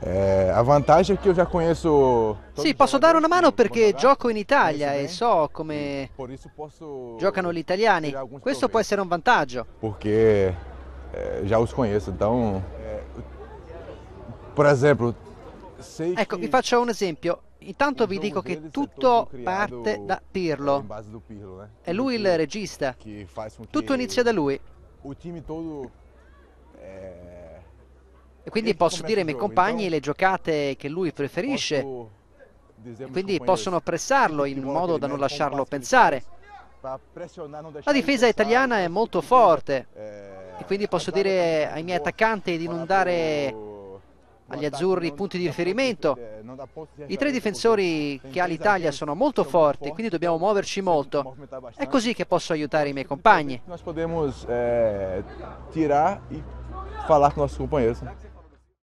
Eh, a vantaggio è che io già conosco. Sì, posso dare una mano perché gioco in Italia e so come giocano gli italiani. Questo può essere un vantaggio. Perché eh, già os conosco, então. Eh, per esempio. Ecco, vi faccio un esempio. Intanto vi dico che tutto parte da Pirlo. È lui il regista. Tutto inizia da lui. Il team todo. Eh, e quindi posso dire ai miei compagni le giocate che lui preferisce, e quindi possono pressarlo in modo da non lasciarlo pensare. La difesa italiana è molto forte e quindi posso dire ai miei attaccanti di non dare agli azzurri punti di riferimento. I tre difensori che ha l'Italia sono molto forti, quindi dobbiamo muoverci molto. È così che posso aiutare i miei compagni. noi possiamo tirare e parlare con i nostri compagni